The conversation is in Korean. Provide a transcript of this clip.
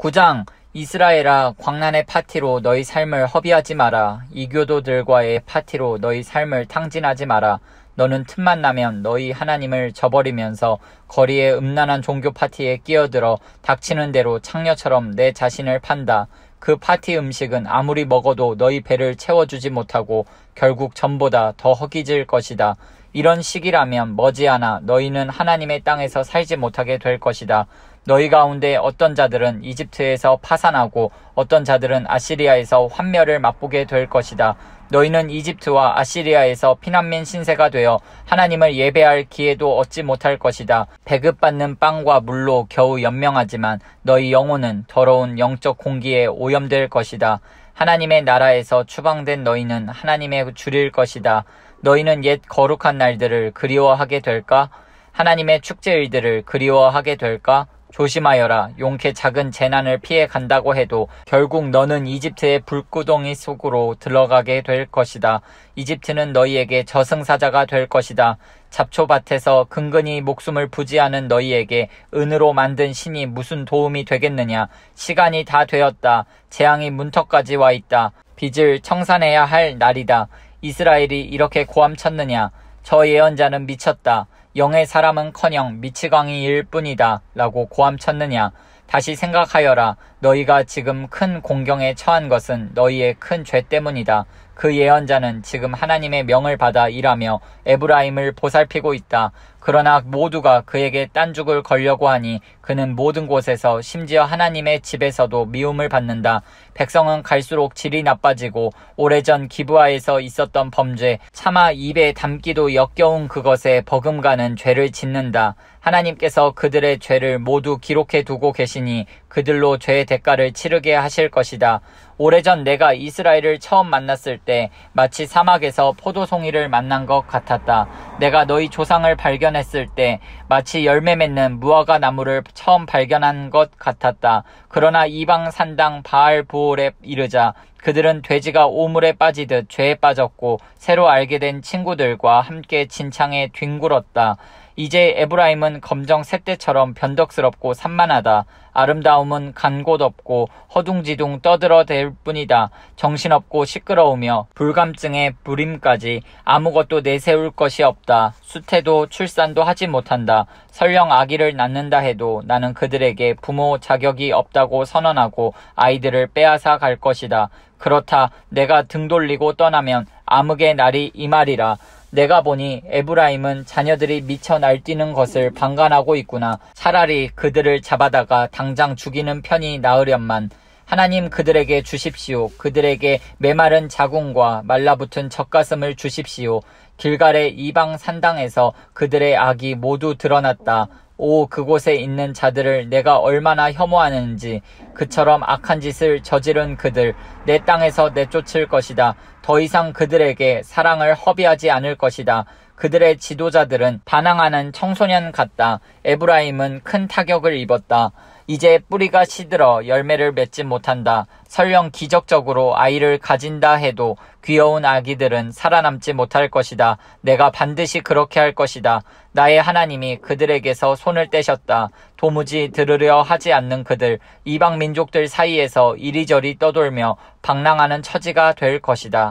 9장 이스라엘아 광란의 파티로 너희 삶을 허비하지 마라 이교도들과의 파티로 너희 삶을 탕진하지 마라 너는 틈만 나면 너희 하나님을 저버리면서 거리의 음란한 종교 파티에 끼어들어 닥치는 대로 창녀처럼 내 자신을 판다 그 파티 음식은 아무리 먹어도 너희 배를 채워주지 못하고 결국 전보다 더 허기질 것이다. 이런 식이라면 머지않아 너희는 하나님의 땅에서 살지 못하게 될 것이다. 너희 가운데 어떤 자들은 이집트에서 파산하고 어떤 자들은 아시리아에서 환멸을 맛보게 될 것이다. 너희는 이집트와 아시리아에서 피난민 신세가 되어 하나님을 예배할 기회도 얻지 못할 것이다. 배급받는 빵과 물로 겨우 연명하지만 너희 영혼은 더러운 영적 공기에 오염될 것이다. 하나님의 나라에서 추방된 너희는 하나님의 줄일 것이다. 너희는 옛 거룩한 날들을 그리워하게 될까? 하나님의 축제일들을 그리워하게 될까? 조심하여라. 용케 작은 재난을 피해 간다고 해도 결국 너는 이집트의 불구덩이 속으로 들어가게 될 것이다. 이집트는 너희에게 저승사자가 될 것이다. 잡초밭에서 근근히 목숨을 부지하는 너희에게 은으로 만든 신이 무슨 도움이 되겠느냐. 시간이 다 되었다. 재앙이 문턱까지 와 있다. 빚을 청산해야 할 날이다. 이스라엘이 이렇게 고함쳤느냐. 저 예언자는 미쳤다. 영의 사람은커녕 미치광이일 뿐이다 라고 고함쳤느냐 다시 생각하여라 너희가 지금 큰 공경에 처한 것은 너희의 큰 죄 때문이다 그 예언자는 지금 하나님의 명을 받아 일하며 에브라임을 보살피고 있다 그러나 모두가 그에게 딴죽을 걸려고 하니 그는 모든 곳에서 심지어 하나님의 집에서도 미움을 받는다. 백성은 갈수록 질이 나빠지고 오래전 기부하에서 있었던 범죄, 차마 입에 담기도 역겨운 그것에 버금가는 죄를 짓는다. 하나님께서 그들의 죄를 모두 기록해 두고 계시니 그들로 죄의 대가를 치르게 하실 것이다. 오래전 내가 이스라엘을 처음 만났을 때 마치 사막에서 포도송이를 만난 것 같았다. 내가 너희 조상을 발견했을 때 마치 열매 맺는 무화과 나무를 처음 발견한 것 같았다. 그러나 이방 산당 바알 보올에 이르자 그들은 돼지가 오물에 빠지듯 죄에 빠졌고 새로 알게 된 친구들과 함께 진창에 뒹굴었다. 이제 에브라임은 검정 새떼처럼 변덕스럽고 산만하다. 아름다움은 간 곳 없고 허둥지둥 떠들어댈 뿐이다. 정신없고 시끄러우며 불감증에 불임까지 아무것도 내세울 것이 없다. 수태도 출산도 하지 못한다. 설령 아기를 낳는다 해도 나는 그들에게 부모 자격이 없다고 선언하고 아이들을 빼앗아 갈 것이다. 그렇다 내가 등 돌리고 떠나면 암흑의 날이 이말이라 내가 보니 에브라임은 자녀들이 미쳐 날뛰는 것을 방관하고 있구나. 차라리 그들을 잡아다가 당장 죽이는 편이 나으련만. 하나님 그들에게 주십시오. 그들에게 메마른 자궁과 말라붙은 젖가슴을 주십시오. 길갈의 이방 산당에서 그들의 악이 모두 드러났다. 오 그곳에 있는 자들을 내가 얼마나 혐오하는지 그처럼 악한 짓을 저지른 그들 내 땅에서 내쫓을 것이다. 더 이상 그들에게 사랑을 허비하지 않을 것이다. 그들의 지도자들은 반항하는 청소년 같다. 에브라임은 큰 타격을 입었다. 이제 뿌리가 시들어 열매를 맺지 못한다. 설령 기적적으로 아이를 가진다 해도 귀여운 아기들은 살아남지 못할 것이다. 내가 반드시 그렇게 할 것이다. 나의 하나님이 그들에게서 손을 떼셨다. 도무지 들으려 하지 않는 그들, 이방 민족들 사이에서 이리저리 떠돌며 방랑하는 처지가 될 것이다.